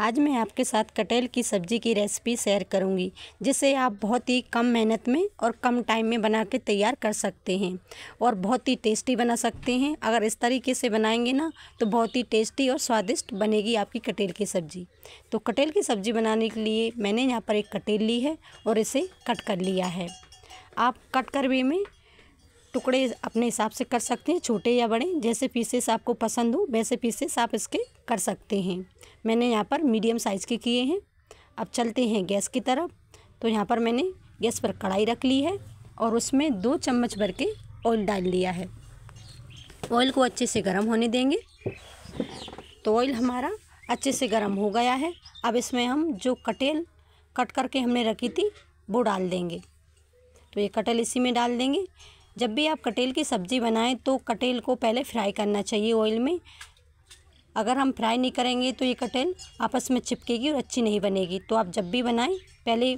आज मैं आपके साथ कटहल की सब्ज़ी की रेसिपी शेयर करूंगी जिसे आप बहुत ही कम मेहनत में और कम टाइम में बना के तैयार कर सकते हैं और बहुत ही टेस्टी बना सकते हैं अगर इस तरीके से बनाएंगे ना तो बहुत ही टेस्टी और स्वादिष्ट बनेगी आपकी कटहल की सब्ज़ी तो कटहल की सब्ज़ी बनाने के लिए मैंने यहाँ पर एक कटहल ली है और इसे कट कर लिया है आप कट करवे में टुकड़े अपने हिसाब से कर सकते हैं छोटे या बड़े जैसे पीसेस आपको पसंद हो वैसे पीसेस आप इसके कर सकते हैं मैंने यहाँ पर मीडियम साइज़ के किए हैं अब चलते हैं गैस की तरफ तो यहाँ पर मैंने गैस पर कढ़ाई रख ली है और उसमें दो चम्मच भर के ऑयल डाल लिया है ऑयल को अच्छे से गर्म होने देंगे तो ऑयल हमारा अच्छे से गर्म हो गया है अब इसमें हम जो कटेल कट करके हमने रखी थी वो डाल देंगे तो ये कटल इसी में डाल देंगे जब भी आप कटेल की सब्ज़ी बनाएं तो कटेल को पहले फ्राई करना चाहिए ऑयल में अगर हम फ्राई नहीं करेंगे तो ये कटेल आपस में चिपकेगी और अच्छी नहीं बनेगी तो आप जब भी बनाएं पहले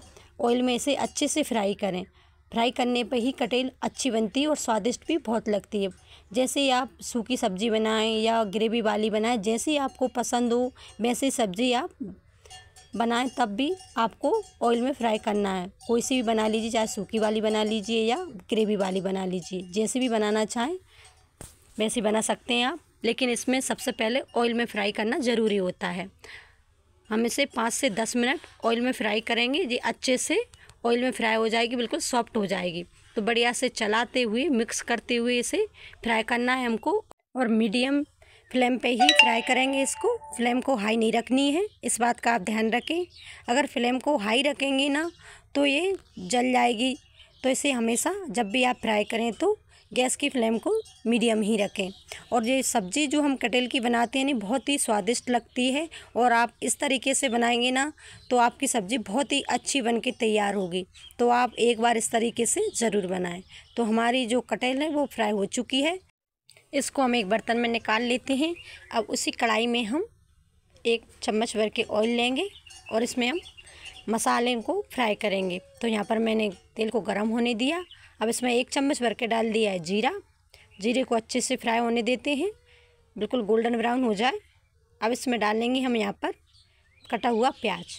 ऑयल में इसे अच्छे से फ्राई करें फ्राई करने पर ही कटेल अच्छी बनती है और स्वादिष्ट भी बहुत लगती है जैसे आप सूखी सब्ज़ी बनाएं या ग्रेवी वाली बनाएं जैसे आपको पसंद हो वैसे सब्ज़ी आप बनाएं तब भी आपको ऑयल में फ्राई करना है कोई सी भी बना लीजिए चाहे सूखी वाली बना लीजिए या ग्रेवी वाली बना लीजिए जैसे भी बनाना चाहें वैसे बना सकते हैं आप लेकिन इसमें सबसे पहले ऑयल में फ्राई करना ज़रूरी होता है हम इसे पाँच से दस मिनट ऑयल में फ्राई करेंगे ये अच्छे से ऑयल में फ्राई हो जाएगी बिल्कुल सॉफ्ट हो जाएगी तो बढ़िया से चलाते हुए मिक्स करते हुए इसे फ्राई करना है हमको और मीडियम फ्लेम पे ही फ्राई करेंगे इसको फ्लेम को हाई नहीं रखनी है इस बात का आप ध्यान रखें अगर फ्लेम को हाई रखेंगे ना तो ये जल जाएगी तो इसे हमेशा जब भी आप फ्राई करें तो गैस की फ्लेम को मीडियम ही रखें और ये सब्ज़ी जो हम कटेल की बनाते हैं ना बहुत ही स्वादिष्ट लगती है और आप इस तरीके से बनाएंगे ना तो आपकी सब्ज़ी बहुत ही अच्छी बन के तैयार होगी तो आप एक बार इस तरीके से ज़रूर बनाएं तो हमारी जो कटेल है वो फ्राई हो चुकी है इसको हम एक बर्तन में निकाल लेते हैं अब उसी कढ़ाई में हम एक चम्मच भर के ऑयल लेंगे और इसमें हम मसाले को फ्राई करेंगे तो यहाँ पर मैंने तेल को गर्म होने दिया अब इसमें एक चम्मच भर के डाल दिया है जीरा जीरे को अच्छे से फ्राई होने देते हैं बिल्कुल गोल्डन ब्राउन हो जाए अब इसमें डालेंगे हम यहाँ पर कटा हुआ प्याज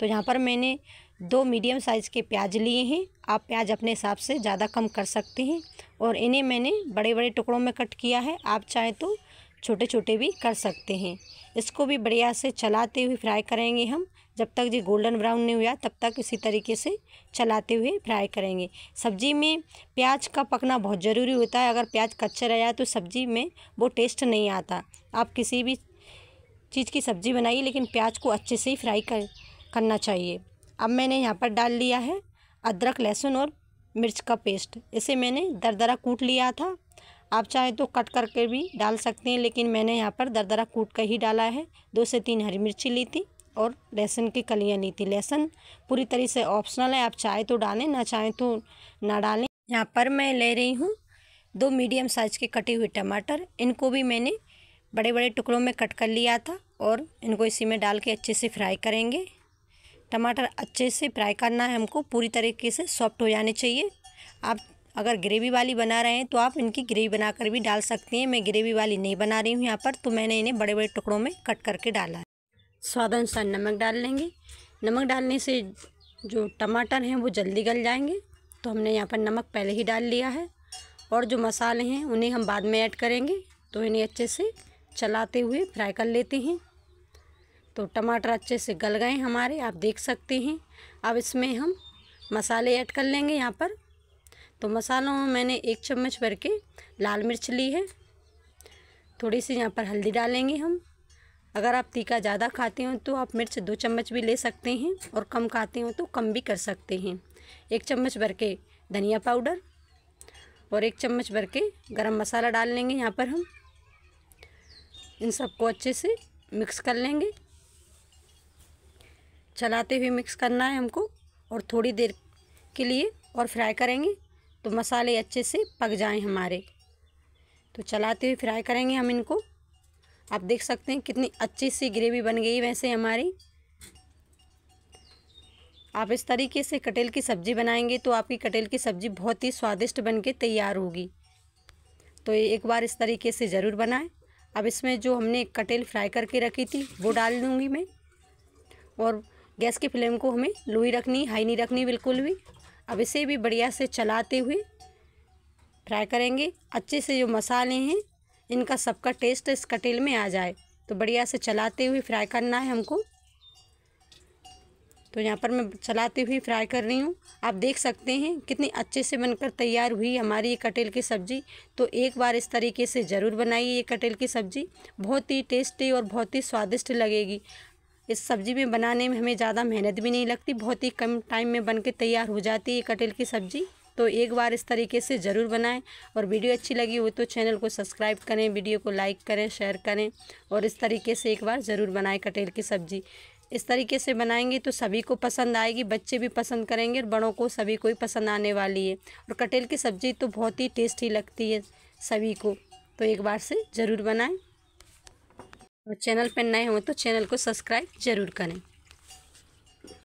तो यहाँ पर मैंने दो मीडियम साइज़ के प्याज लिए हैं आप प्याज अपने हिसाब से ज़्यादा कम कर सकते हैं और इन्हें मैंने बड़े बड़े टुकड़ों में कट किया है आप चाहें तो छोटे छोटे भी कर सकते हैं इसको भी बढ़िया से चलाते हुए फ्राई करेंगे हम जब तक ये गोल्डन ब्राउन नहीं हुआ तब तक इसी तरीके से चलाते हुए फ्राई करेंगे सब्ज़ी में प्याज का पकना बहुत ज़रूरी होता है अगर प्याज कच्चा रह जाए तो सब्ज़ी में वो टेस्ट नहीं आता आप किसी भी चीज़ की सब्ज़ी बनाइए लेकिन प्याज को अच्छे से ही फ्राई कर करना चाहिए अब मैंने यहाँ पर डाल लिया है अदरक लहसुन और मिर्च का पेस्ट इसे मैंने दरदरा कूट लिया था आप चाहे तो कट करके भी डाल सकते हैं लेकिन मैंने यहाँ पर दरदरा कूट कर ही डाला है दो से तीन हरी मिर्ची ली थी और लहसुन की कलियाँ ली थी लहसुन पूरी तरह से ऑप्शनल है आप चाहे तो डालें ना चाहे तो ना डालें यहाँ पर मैं ले रही हूँ दो मीडियम साइज़ के कटे हुए टमाटर इनको भी मैंने बड़े बड़े टुकड़ों में कट कर लिया था और इनको इसी में डाल के अच्छे से फ्राई करेंगे टमाटर अच्छे से फ्राई करना है हमको पूरी तरीके से सॉफ्ट हो जाने चाहिए आप अगर ग्रेवी वाली बना रहे हैं तो आप इनकी ग्रेवी बनाकर भी डाल सकते हैं मैं ग्रेवी वाली नहीं बना रही हूँ यहाँ पर तो मैंने इन्हें बड़े बड़े टुकड़ों में कट करके डाला है स्वाद अनुसार नमक डाल लेंगे नमक डालने से जो टमाटर हैं वो जल्दी गल जाएंगे तो हमने यहाँ पर नमक पहले ही डाल लिया है और जो मसाले हैं उन्हें हम बाद में ऐड करेंगे तो इन्हें अच्छे से चलाते हुए फ्राई कर लेते हैं तो टमाटर अच्छे से गल गए हमारे आप देख सकते हैं अब इसमें हम मसाले ऐड कर लेंगे यहाँ पर तो मसालों में मैंने एक चम्मच भर के लाल मिर्च ली है थोड़ी सी यहाँ पर हल्दी डालेंगे हम अगर आप तीखा ज़्यादा खाते हो तो आप मिर्च दो चम्मच भी ले सकते हैं और कम खाते हो तो कम भी कर सकते हैं एक चम्मच भर के धनिया पाउडर और एक चम्मच भर के गरम मसाला डाल लेंगे यहाँ पर हम इन सबको अच्छे से मिक्स कर लेंगे चलाते हुए मिक्स करना है हमको और थोड़ी देर के लिए और फ्राई करेंगे तो मसाले अच्छे से पक जाएं हमारे तो चलाते हुए फ्राई करेंगे हम इनको आप देख सकते हैं कितनी अच्छी सी ग्रेवी बन गई वैसे हमारी आप इस तरीके से कटेल की सब्ज़ी बनाएंगे तो आपकी कटेल की सब्ज़ी बहुत ही स्वादिष्ट बन के तैयार होगी तो एक बार इस तरीके से ज़रूर बनाएं अब इसमें जो हमने कटेल फ्राई करके रखी थी वो डाल दूँगी मैं और गैस की फ्लेम को हमें लो ही रखनी हाई नहीं रखनी बिल्कुल भी अब इसे भी बढ़िया से चलाते हुए फ्राई करेंगे अच्छे से जो मसाले हैं इनका सबका टेस्ट इस कटेल में आ जाए तो बढ़िया से चलाते हुए फ्राई करना है हमको तो यहाँ पर मैं चलाते हुए फ्राई कर रही हूँ आप देख सकते हैं कितनी अच्छे से बनकर तैयार हुई हमारी ये कटेल की सब्ज़ी तो एक बार इस तरीके से ज़रूर बनाइए ये कटेल की सब्ज़ी बहुत ही टेस्टी और बहुत ही स्वादिष्ट लगेगी इस सब्ज़ी में बनाने में हमें ज़्यादा मेहनत भी नहीं लगती बहुत ही कम टाइम में बन के तैयार हो जाती है कटहल की सब्ज़ी तो एक बार इस तरीके से ज़रूर बनाएं और वीडियो अच्छी लगी हो तो चैनल को सब्सक्राइब करें वीडियो को लाइक करें शेयर करें और इस तरीके से एक बार ज़रूर बनाएं कटहल की सब्ज़ी इस तरीके से बनाएंगे तो सभी को पसंद आएगी बच्चे भी पसंद करेंगे और बड़ों को सभी को ही पसंद आने वाली है और कटहल की सब्ज़ी तो बहुत ही टेस्टी लगती है सभी को तो एक बार से ज़रूर बनाएँ और चैनल पर नए हों तो चैनल को सब्सक्राइब ज़रूर करें